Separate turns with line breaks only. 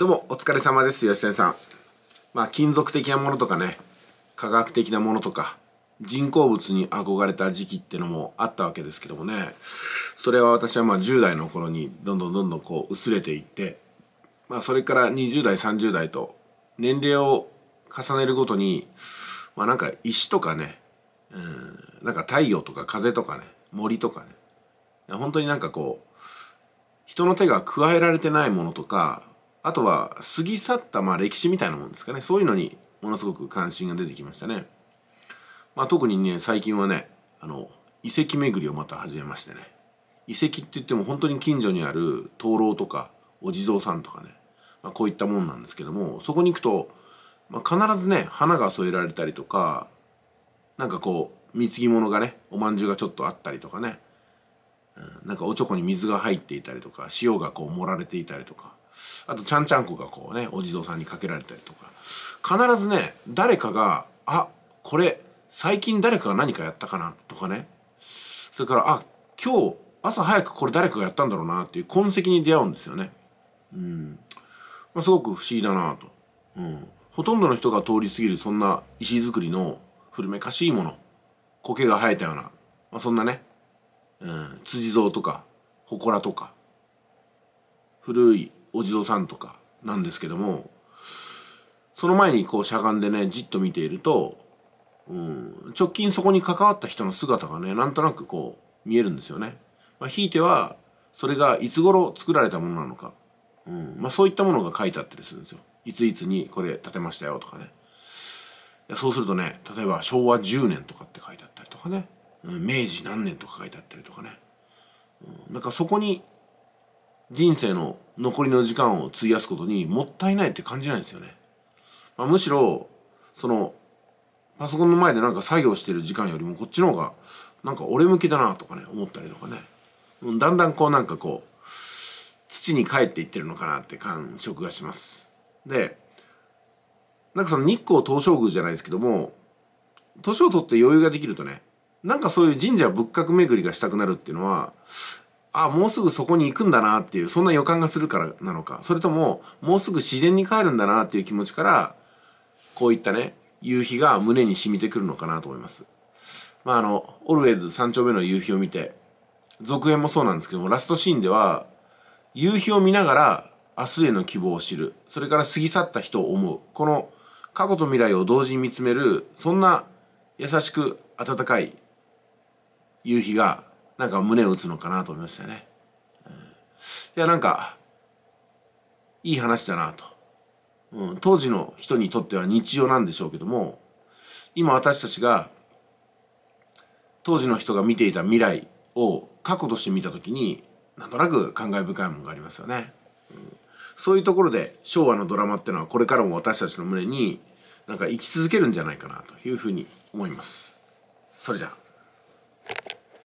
どうもお疲れ様です吉谷さんまあ金属的なものとかね科学的なものとか人工物に憧れた時期ってのもあったわけですけどもねそれは私はまあ10代の頃にどんどんどんどんこう薄れていってまあそれから20代30代と年齢を重ねるごとにまあなんか石とかねうんなんか太陽とか風とかね森とかね本当になんかこう人の手が加えられてないものとかあとは過ぎ去ったまあ歴史みたいなもんですかねそういうのにものすごく関心が出てきましたね、まあ、特にね最近はねあの遺跡巡りをまた始めましてね遺跡って言っても本当に近所にある灯籠とかお地蔵さんとかね、まあ、こういったもんなんですけどもそこに行くと、まあ、必ずね花が添えられたりとかなんかこう貢ぎ物がねおまんじゅうがちょっとあったりとかね、うん、なんかおちょこに水が入っていたりとか塩がこう盛られていたりとかあとちゃんちゃんこがこうねお地蔵さんにかけられたりとか必ずね誰かが「あこれ最近誰かが何かやったかな」とかねそれから「あ今日朝早くこれ誰かがやったんだろうな」っていう痕跡に出会うんですよね。うんまあ、すごく不思議だなと、うん。ほとんどの人が通り過ぎるそんな石造りの古めかしいもの苔が生えたような、まあ、そんなね、うん、辻像とか祠とか古いお地蔵さんとかなんですけどもその前にこうしゃがんでねじっと見ていると、うん、直近そこに関わった人の姿がねなんとなくこう見えるんですよね。まあ、ひいてはそれがいつ頃作られたものなのか、うんまあ、そういったものが書いてあったりするんですよ。いついつにこれ建てましたよとかね。そうするとね例えば昭和10年とかって書いてあったりとかね、うん、明治何年とか書いてあったりとかね、うん、なんかそこに人生の残りの時間を費やすことにもったいないって感じないんですよね。まあ、むしろ、その、パソコンの前でなんか作業してる時間よりもこっちの方が、なんか俺向きだなとかね、思ったりとかね。だんだんこうなんかこう、土に帰っていってるのかなって感触がします。で、なんかその日光東照宮じゃないですけども、年を取って余裕ができるとね、なんかそういう神社仏閣巡りがしたくなるっていうのは、あもうすぐそこに行くんだなっていうそんな予感がするからなのかそれとももうすぐ自然に帰るんだなっていう気持ちからこういったね夕日が胸に染みてくるのかなと思いますまああのオルウェイズ3丁目の夕日を見て続編もそうなんですけどもラストシーンでは夕日を見ながら明日への希望を知るそれから過ぎ去った人を思うこの過去と未来を同時に見つめるそんな優しく温かい夕日がなんか胸を打つのかなと思いましたよね、うん、いやなんかいい話だなと、うん、当時の人にとっては日常なんでしょうけども今私たちが当時の人が見ていた未来を過去として見た時になんとなく感慨深いものがありますよね、うん、そういうところで昭和のドラマってのはこれからも私たちの胸になんか生き続けるんじゃないかなというふうに思いますそれじゃあ